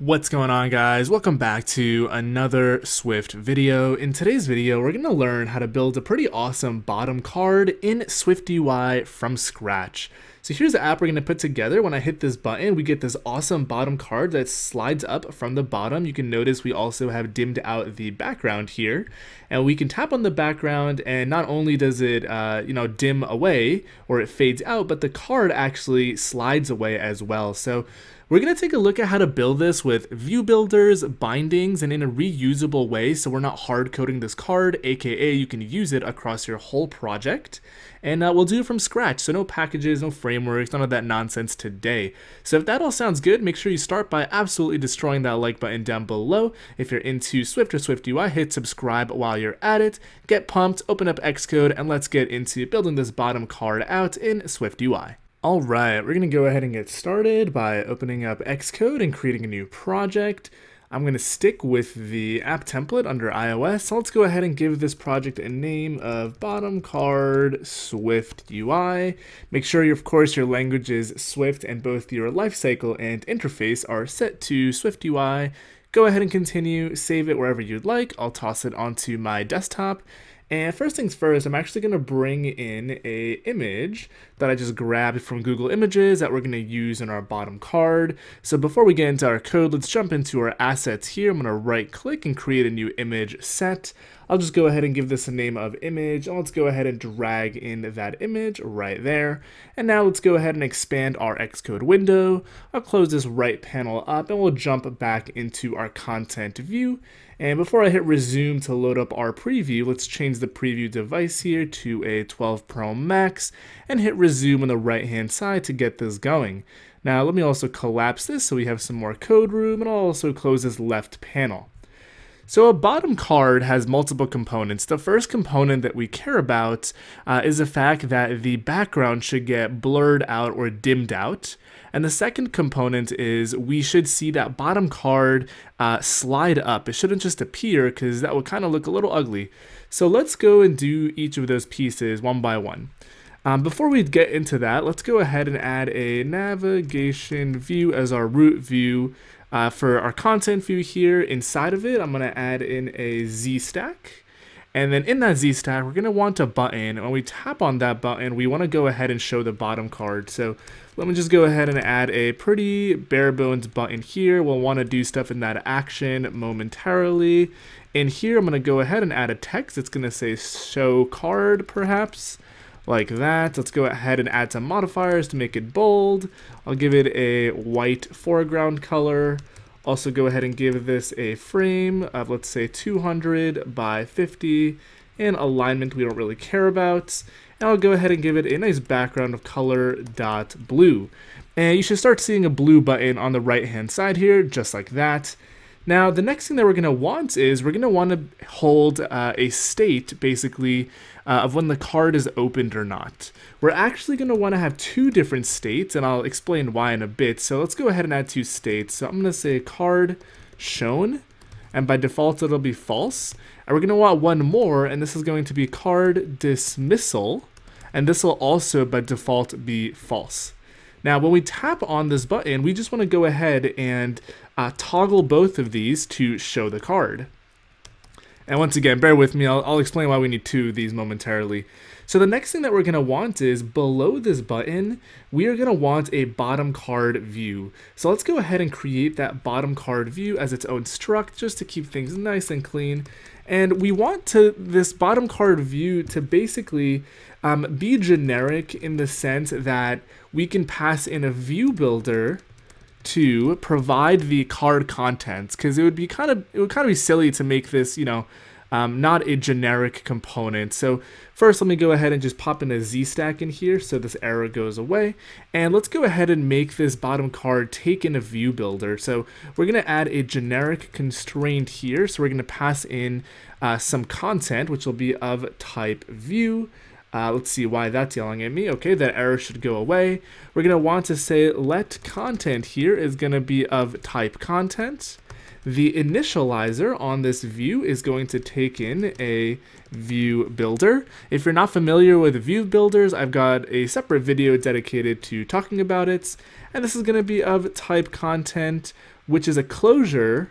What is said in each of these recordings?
What's going on guys? Welcome back to another Swift video. In today's video, we're gonna learn how to build a pretty awesome bottom card in SwiftUI from scratch. So here's the app we're gonna put together. When I hit this button, we get this awesome bottom card that slides up from the bottom. You can notice we also have dimmed out the background here and we can tap on the background and not only does it, uh, you know, dim away or it fades out, but the card actually slides away as well. So we're going to take a look at how to build this with view builders, bindings, and in a reusable way so we're not hard coding this card, aka you can use it across your whole project. And uh, we'll do it from scratch, so no packages, no frameworks, none of that nonsense today. So if that all sounds good, make sure you start by absolutely destroying that like button down below. If you're into Swift or Swift UI, hit subscribe while you're at it. Get pumped, open up Xcode, and let's get into building this bottom card out in Swift UI. All right, we're gonna go ahead and get started by opening up Xcode and creating a new project. I'm gonna stick with the app template under iOS. So let's go ahead and give this project a name of bottom card Swift UI. Make sure, of course, your language is Swift and both your lifecycle and interface are set to Swift UI. Go ahead and continue, save it wherever you'd like. I'll toss it onto my desktop and first things first, I'm actually going to bring in a image that I just grabbed from Google Images that we're going to use in our bottom card. So before we get into our code, let's jump into our assets here. I'm going to right click and create a new image set. I'll just go ahead and give this a name of image and let's go ahead and drag in that image right there. And now let's go ahead and expand our Xcode window. I'll close this right panel up and we'll jump back into our content view. And before I hit resume to load up our preview, let's change the preview device here to a 12 Pro Max and hit resume on the right hand side to get this going. Now let me also collapse this so we have some more code room and I'll also close this left panel. So a bottom card has multiple components. The first component that we care about uh, is the fact that the background should get blurred out or dimmed out. And the second component is we should see that bottom card uh, slide up. It shouldn't just appear because that would kind of look a little ugly. So let's go and do each of those pieces one by one. Um, before we get into that, let's go ahead and add a navigation view as our root view uh, for our content view here, inside of it, I'm going to add in a Z stack. And then in that Z stack, we're going to want a button. When we tap on that button, we want to go ahead and show the bottom card. So let me just go ahead and add a pretty bare bones button here. We'll want to do stuff in that action momentarily. In here, I'm going to go ahead and add a text. It's going to say show card, perhaps like that. Let's go ahead and add some modifiers to make it bold. I'll give it a white foreground color. Also go ahead and give this a frame of let's say 200 by 50 and alignment we don't really care about. And I'll go ahead and give it a nice background of color dot blue. And you should start seeing a blue button on the right hand side here, just like that. Now, the next thing that we're going to want is we're going to want to hold uh, a state, basically, uh, of when the card is opened or not. We're actually going to want to have two different states, and I'll explain why in a bit. So let's go ahead and add two states. So I'm going to say card shown, and by default it'll be false. And we're going to want one more, and this is going to be card dismissal, and this will also by default be false. Now, when we tap on this button, we just want to go ahead and uh, toggle both of these to show the card. And once again, bear with me, I'll, I'll, explain why we need two of these momentarily. So the next thing that we're going to want is below this button, we are going to want a bottom card view. So let's go ahead and create that bottom card view as its own struct just to keep things nice and clean. And we want to this bottom card view to basically um, be generic in the sense that we can pass in a view builder to provide the card contents because it would be kind of it would kind of be silly to make this you know um, not a generic component. So first let me go ahead and just pop in a Z-stack in here so this error goes away. And let's go ahead and make this bottom card take in a view builder. So we're going to add a generic constraint here. So we're going to pass in uh, some content which will be of type view. Uh, let's see why that's yelling at me. Okay, that error should go away. We're going to want to say let content here is going to be of type content. The initializer on this view is going to take in a view builder. If you're not familiar with view builders, I've got a separate video dedicated to talking about it. And this is going to be of type content, which is a closure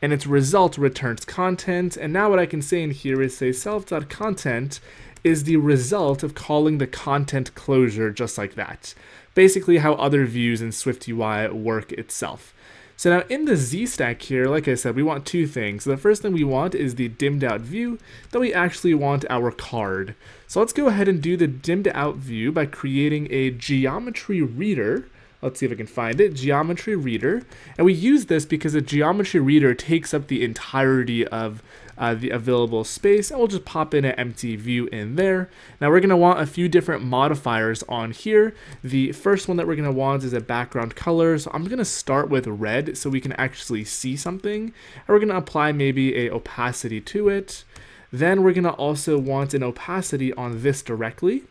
and its result returns content. And now what I can say in here is say self.content is the result of calling the content closure just like that. Basically how other views in SwiftUI work itself. So now in the Z stack here, like I said, we want two things. So the first thing we want is the dimmed out view, then we actually want our card. So let's go ahead and do the dimmed out view by creating a geometry reader. Let's see if I can find it, geometry reader. And we use this because a geometry reader takes up the entirety of uh, the available space, and we'll just pop in an empty view in there. Now we're gonna want a few different modifiers on here. The first one that we're gonna want is a background color, so I'm gonna start with red so we can actually see something. And we're gonna apply maybe a opacity to it. Then we're gonna also want an opacity on this directly.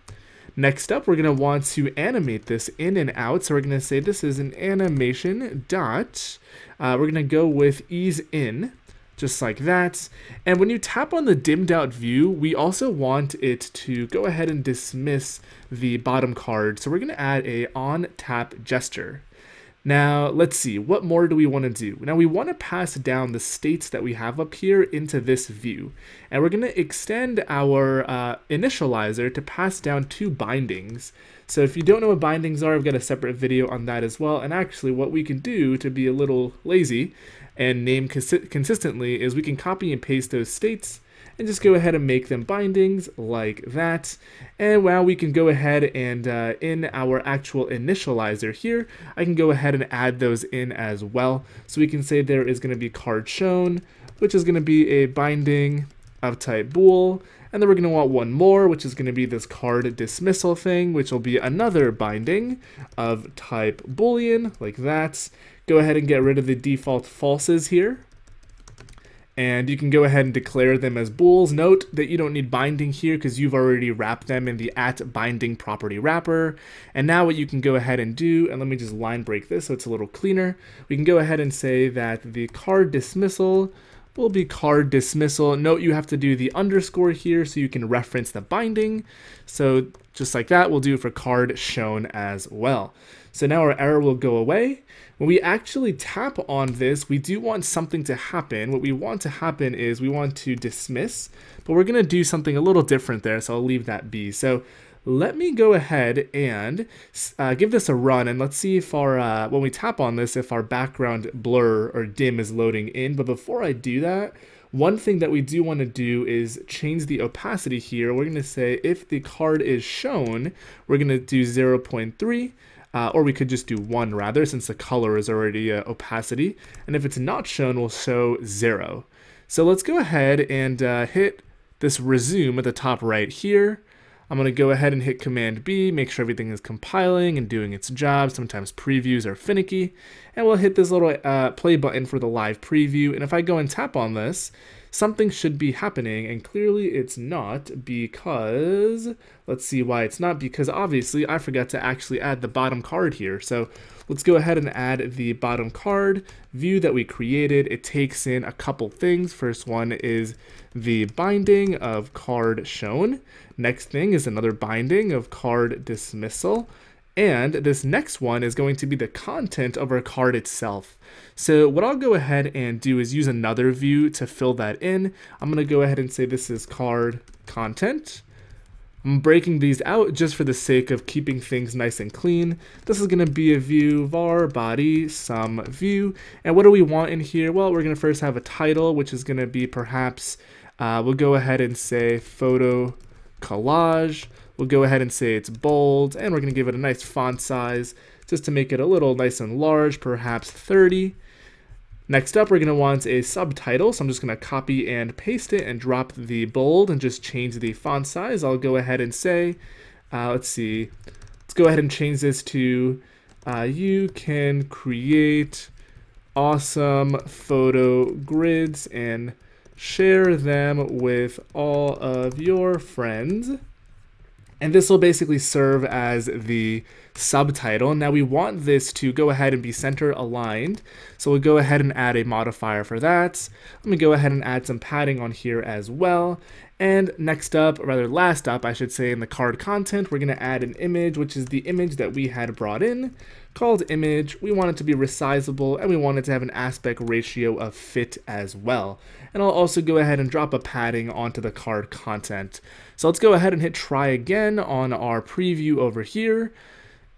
Next up, we're gonna want to animate this in and out. So we're gonna say this is an animation dot, uh, we're gonna go with ease in just like that. And when you tap on the dimmed out view, we also want it to go ahead and dismiss the bottom card. So we're going to add a on tap gesture. Now, let's see, what more do we want to do? Now, we want to pass down the states that we have up here into this view. And we're going to extend our uh, initializer to pass down two bindings. So if you don't know what bindings are, I've got a separate video on that as well. And actually, what we can do to be a little lazy and name consi consistently is we can copy and paste those states and just go ahead and make them bindings like that. And while we can go ahead and uh, in our actual initializer here, I can go ahead and add those in as well. So we can say there is going to be card shown, which is going to be a binding of type bool and then we're going to want one more, which is going to be this card dismissal thing, which will be another binding of type boolean, like that. Go ahead and get rid of the default falses here. And you can go ahead and declare them as bools. Note that you don't need binding here because you've already wrapped them in the at binding property wrapper. And now what you can go ahead and do, and let me just line break this so it's a little cleaner. We can go ahead and say that the card dismissal will be card dismissal. Note you have to do the underscore here so you can reference the binding. So just like that, we'll do for card shown as well. So now our error will go away. When we actually tap on this, we do want something to happen. What we want to happen is we want to dismiss, but we're gonna do something a little different there, so I'll leave that be. So let me go ahead and uh, give this a run and let's see if our, uh, when we tap on this, if our background blur or dim is loading in. But before I do that, one thing that we do want to do is change the opacity here. We're going to say if the card is shown, we're going to do 0.3. Uh, or we could just do one rather since the color is already uh, opacity. And if it's not shown, we'll show zero. So let's go ahead and uh, hit this resume at the top right here. I'm going to go ahead and hit Command B, make sure everything is compiling and doing its job. Sometimes previews are finicky. And we'll hit this little uh, play button for the live preview. And if I go and tap on this, something should be happening, and clearly it's not because, let's see why it's not, because obviously I forgot to actually add the bottom card here. So let's go ahead and add the bottom card view that we created. It takes in a couple things. First one is the binding of card shown. Next thing is another binding of card dismissal. And this next one is going to be the content of our card itself. So what I'll go ahead and do is use another view to fill that in. I'm going to go ahead and say this is card content. I'm breaking these out just for the sake of keeping things nice and clean. This is going to be a view var body sum view. And what do we want in here? Well, we're going to first have a title, which is going to be perhaps, uh, we'll go ahead and say photo collage. We'll go ahead and say it's bold, and we're going to give it a nice font size just to make it a little nice and large, perhaps 30. Next up, we're going to want a subtitle, so I'm just going to copy and paste it and drop the bold and just change the font size. I'll go ahead and say, uh, let's see, let's go ahead and change this to uh, you can create awesome photo grids and share them with all of your friends and this will basically serve as the subtitle. Now we want this to go ahead and be center aligned, so we'll go ahead and add a modifier for that. Let me go ahead and add some padding on here as well, and next up, or rather last up, I should say, in the card content, we're going to add an image, which is the image that we had brought in, called image. We want it to be resizable, and we want it to have an aspect ratio of fit as well. And I'll also go ahead and drop a padding onto the card content. So let's go ahead and hit try again on our preview over here.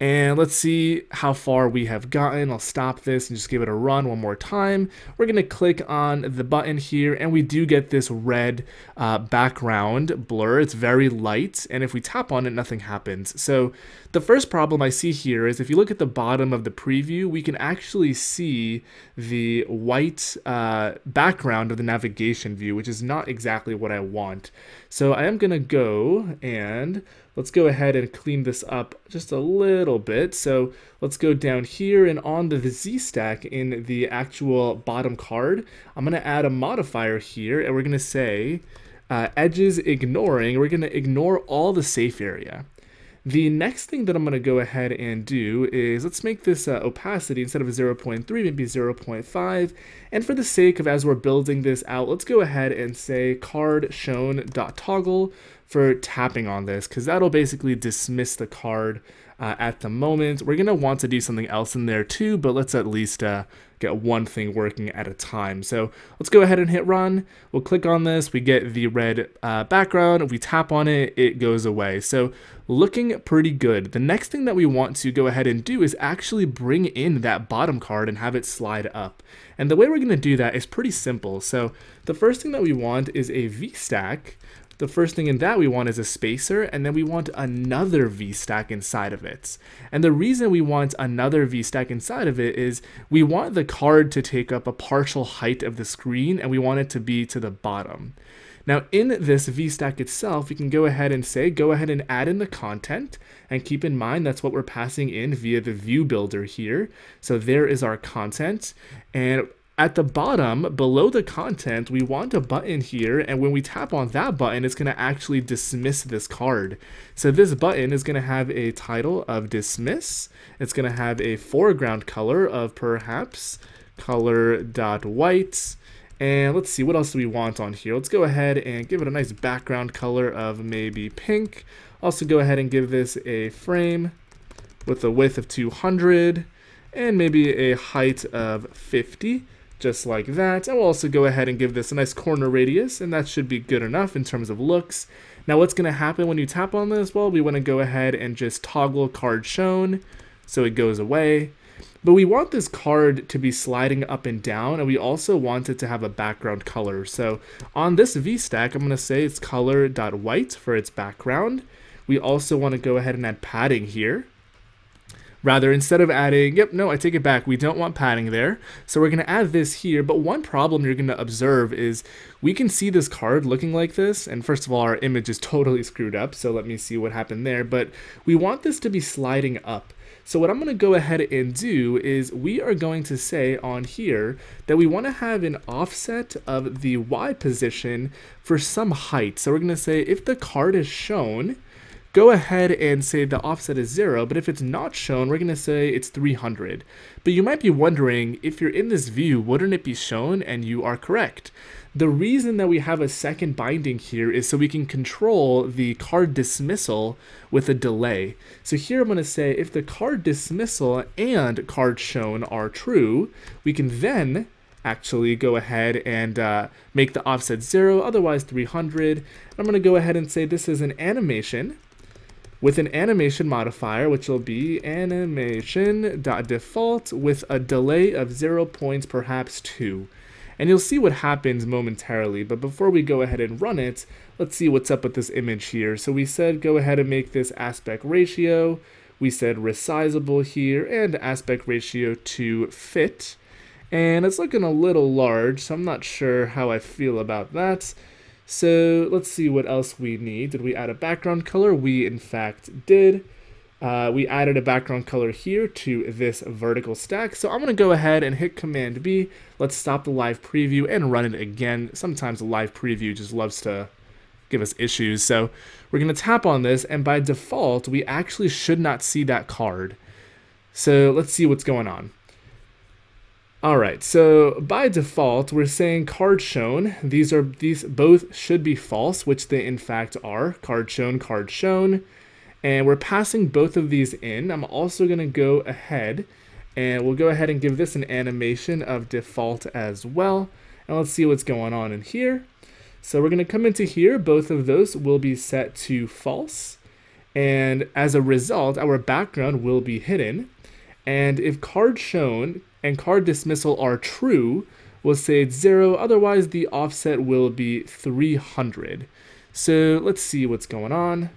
And let's see how far we have gotten. I'll stop this and just give it a run one more time. We're going to click on the button here and we do get this red uh, background blur. It's very light and if we tap on it, nothing happens. So the first problem I see here is if you look at the bottom of the preview, we can actually see the white uh, background of the navigation view, which is not exactly what I want. So I am going to go and Let's go ahead and clean this up just a little bit. So let's go down here and on the Z stack in the actual bottom card, I'm going to add a modifier here and we're going to say uh, edges ignoring. We're going to ignore all the safe area. The next thing that I'm going to go ahead and do is let's make this uh, opacity instead of 0.3, maybe 0.5. And for the sake of as we're building this out, let's go ahead and say card shown dot toggle for tapping on this because that'll basically dismiss the card uh, at the moment. We're going to want to do something else in there too, but let's at least uh, get one thing working at a time. So let's go ahead and hit run. We'll click on this. We get the red uh, background. If we tap on it, it goes away. So looking pretty good. The next thing that we want to go ahead and do is actually bring in that bottom card and have it slide up. And the way we're going to do that is pretty simple. So the first thing that we want is a VStack the first thing in that we want is a spacer, and then we want another VStack inside of it. And the reason we want another VStack inside of it is we want the card to take up a partial height of the screen, and we want it to be to the bottom. Now in this VStack itself, we can go ahead and say, go ahead and add in the content and keep in mind that's what we're passing in via the view builder here. So there is our content and at the bottom, below the content, we want a button here, and when we tap on that button, it's going to actually dismiss this card. So this button is going to have a title of dismiss, it's going to have a foreground color of perhaps color dot white. And let's see, what else do we want on here? Let's go ahead and give it a nice background color of maybe pink. Also go ahead and give this a frame with a width of 200 and maybe a height of 50 just like that. I will also go ahead and give this a nice corner radius, and that should be good enough in terms of looks. Now what's going to happen when you tap on this? Well, we want to go ahead and just toggle card shown so it goes away. But we want this card to be sliding up and down, and we also want it to have a background color. So on this VStack, I'm going to say it's color.white for its background. We also want to go ahead and add padding here. Rather, instead of adding, yep, no, I take it back, we don't want padding there, so we're going to add this here, but one problem you're going to observe is we can see this card looking like this, and first of all, our image is totally screwed up, so let me see what happened there, but we want this to be sliding up. So what I'm going to go ahead and do is we are going to say on here that we want to have an offset of the Y position for some height. So we're going to say if the card is shown, go ahead and say the offset is 0, but if it's not shown, we're going to say it's 300. But you might be wondering, if you're in this view, wouldn't it be shown? And you are correct. The reason that we have a second binding here is so we can control the card dismissal with a delay. So here I'm going to say if the card dismissal and card shown are true, we can then actually go ahead and uh, make the offset 0, otherwise 300. I'm going to go ahead and say this is an animation with an animation modifier, which will be animation.default with a delay of 0 points, perhaps 2. And you'll see what happens momentarily, but before we go ahead and run it, let's see what's up with this image here. So we said go ahead and make this aspect ratio, we said resizable here, and aspect ratio to fit. And it's looking a little large, so I'm not sure how I feel about that. So let's see what else we need. Did we add a background color? We in fact did. Uh, we added a background color here to this vertical stack. So I'm going to go ahead and hit Command B. Let's stop the live preview and run it again. Sometimes the live preview just loves to give us issues. So we're going to tap on this and by default, we actually should not see that card. So let's see what's going on. All right, so by default, we're saying card shown. These are these both should be false, which they in fact are. Card shown, card shown. And we're passing both of these in. I'm also gonna go ahead and we'll go ahead and give this an animation of default as well. And let's see what's going on in here. So we're gonna come into here, both of those will be set to false. And as a result, our background will be hidden. And if card shown and card dismissal are true, we'll say it's 0, otherwise the offset will be 300. So let's see what's going on.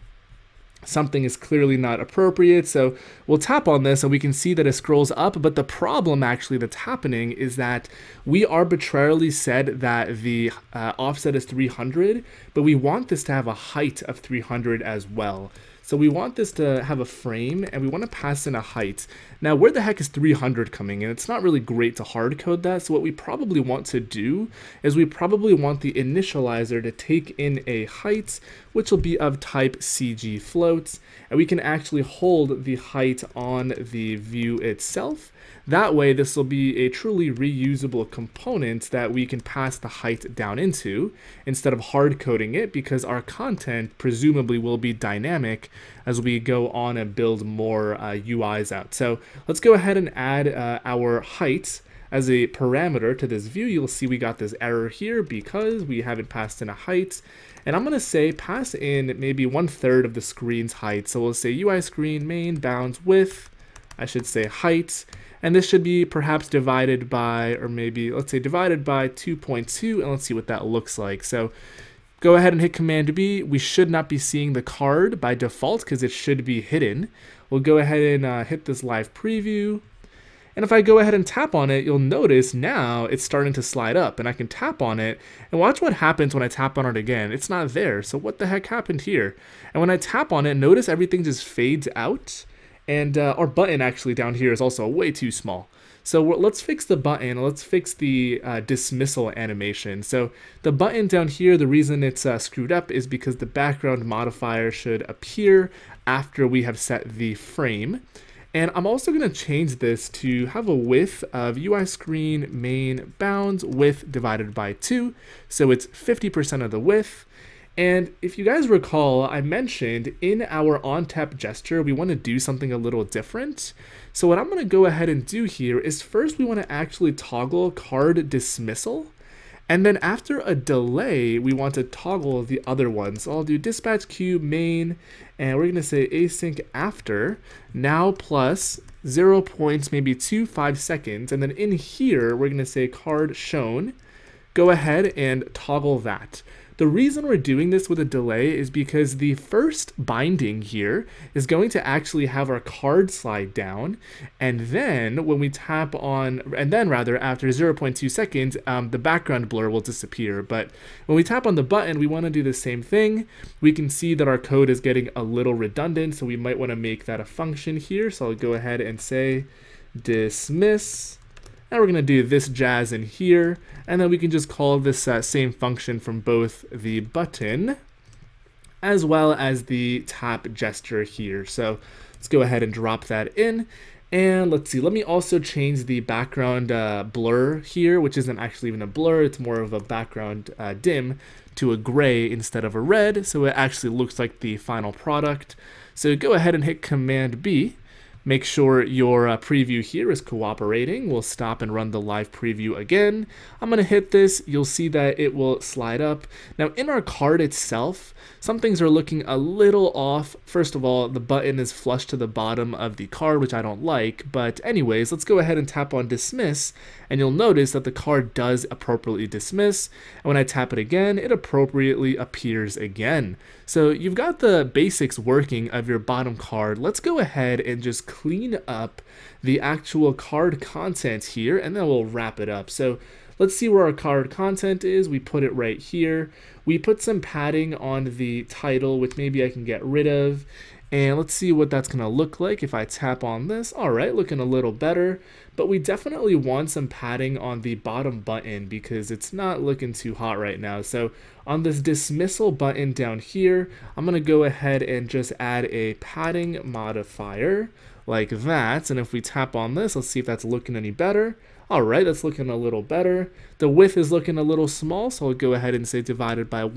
Something is clearly not appropriate, so we'll tap on this and we can see that it scrolls up, but the problem actually that's happening is that we arbitrarily said that the uh, offset is 300, but we want this to have a height of 300 as well. So we want this to have a frame and we want to pass in a height. Now where the heck is 300 coming in? It's not really great to hard code that. So what we probably want to do is we probably want the initializer to take in a height, which will be of type CG floats. And we can actually hold the height on the view itself. That way, this will be a truly reusable component that we can pass the height down into instead of hard coding it because our content presumably will be dynamic as we go on and build more uh, UIs out. So let's go ahead and add uh, our height as a parameter to this view. You'll see we got this error here because we haven't passed in a height. And I'm going to say pass in maybe one third of the screen's height. So we'll say UI screen main bounds width. I should say height. And this should be perhaps divided by, or maybe let's say divided by 2.2, and let's see what that looks like. So go ahead and hit Command B. We should not be seeing the card by default because it should be hidden. We'll go ahead and uh, hit this live preview. And if I go ahead and tap on it, you'll notice now it's starting to slide up and I can tap on it and watch what happens when I tap on it again. It's not there. So what the heck happened here? And when I tap on it, notice everything just fades out and uh, our button actually down here is also way too small. So let's fix the button, let's fix the uh, dismissal animation. So the button down here, the reason it's uh, screwed up is because the background modifier should appear after we have set the frame. And I'm also going to change this to have a width of UI screen main bounds width divided by 2. So it's 50% of the width. And if you guys recall, I mentioned in our on tap gesture, we want to do something a little different. So what I'm going to go ahead and do here is first we want to actually toggle card dismissal. And then after a delay, we want to toggle the other one. So I'll do dispatch queue main, and we're going to say async after now plus 0 points, maybe two five seconds. And then in here, we're going to say card shown. Go ahead and toggle that. The reason we're doing this with a delay is because the first binding here is going to actually have our card slide down. And then when we tap on, and then rather after 0.2 seconds, um, the background blur will disappear. But when we tap on the button, we want to do the same thing. We can see that our code is getting a little redundant. So we might want to make that a function here. So I'll go ahead and say dismiss now we're going to do this jazz in here, and then we can just call this uh, same function from both the button as well as the tap gesture here. So let's go ahead and drop that in. And let's see, let me also change the background uh, blur here, which isn't actually even a blur, it's more of a background uh, dim, to a gray instead of a red, so it actually looks like the final product. So go ahead and hit Command B, Make sure your uh, preview here is cooperating. We'll stop and run the live preview again. I'm going to hit this. You'll see that it will slide up. Now in our card itself, some things are looking a little off. First of all, the button is flush to the bottom of the card, which I don't like. But anyways, let's go ahead and tap on dismiss and you'll notice that the card does appropriately dismiss, and when I tap it again, it appropriately appears again. So you've got the basics working of your bottom card. Let's go ahead and just clean up the actual card content here, and then we'll wrap it up. So Let's see where our card content is. We put it right here. We put some padding on the title, which maybe I can get rid of. And let's see what that's going to look like if I tap on this. All right, looking a little better but we definitely want some padding on the bottom button because it's not looking too hot right now. So on this dismissal button down here, I'm going to go ahead and just add a padding modifier like that. And if we tap on this, let's see if that's looking any better. All right, that's looking a little better. The width is looking a little small, so I'll go ahead and say divided by 1.3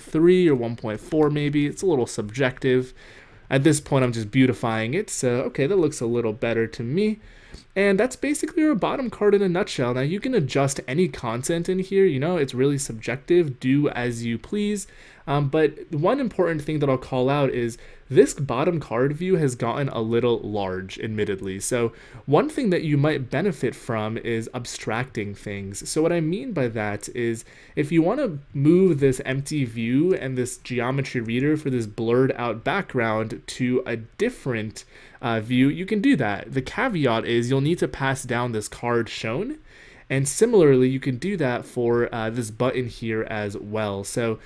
or 1.4 maybe. It's a little subjective. At this point, I'm just beautifying it, so okay, that looks a little better to me. And that's basically our bottom card in a nutshell. Now you can adjust any content in here, you know, it's really subjective, do as you please. Um, but one important thing that I'll call out is this bottom card view has gotten a little large, admittedly. So one thing that you might benefit from is abstracting things. So what I mean by that is if you want to move this empty view and this geometry reader for this blurred out background to a different uh, view, you can do that. The caveat is you'll need to pass down this card shown. And similarly, you can do that for uh, this button here as well. So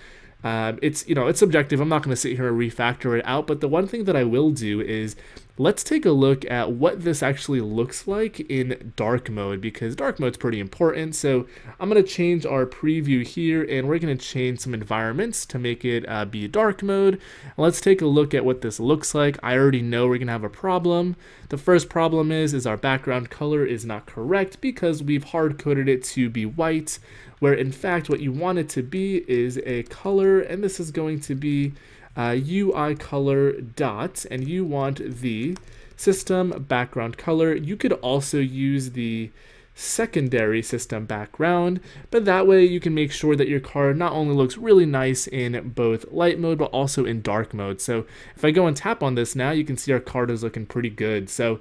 um, it's you know it's subjective. I'm not going to sit here and refactor it out. But the one thing that I will do is let's take a look at what this actually looks like in dark mode because dark mode's pretty important. So I'm going to change our preview here and we're going to change some environments to make it uh, be dark mode. let's take a look at what this looks like. I already know we're going to have a problem. The first problem is, is our background color is not correct because we've hard coded it to be white where in fact what you want it to be is a color and this is going to be uh, UI color dots, and you want the system background color. You could also use the secondary system background, but that way you can make sure that your car not only looks really nice in both light mode, but also in dark mode. So if I go and tap on this now, you can see our card is looking pretty good. So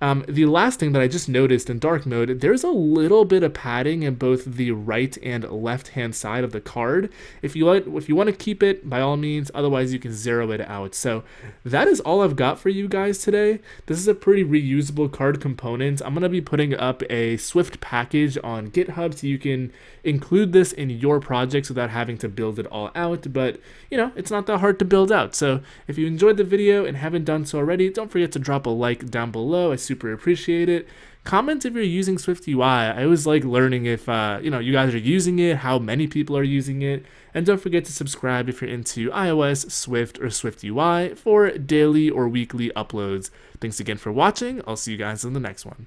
um, the last thing that I just noticed in dark mode, there's a little bit of padding in both the right and left hand side of the card. If you want, if you want to keep it, by all means, otherwise you can zero it out. So that is all I've got for you guys today. This is a pretty reusable card component. I'm going to be putting up a Swift package on GitHub so you can include this in your projects without having to build it all out. But, you know, it's not that hard to build out. So if you enjoyed the video and haven't done so already, don't forget to drop a like down below. I super appreciate it. Comment if you're using Swift UI. I was like learning if uh, you know you guys are using it, how many people are using it, and don't forget to subscribe if you're into iOS, Swift, or Swift UI for daily or weekly uploads. Thanks again for watching. I'll see you guys in the next one.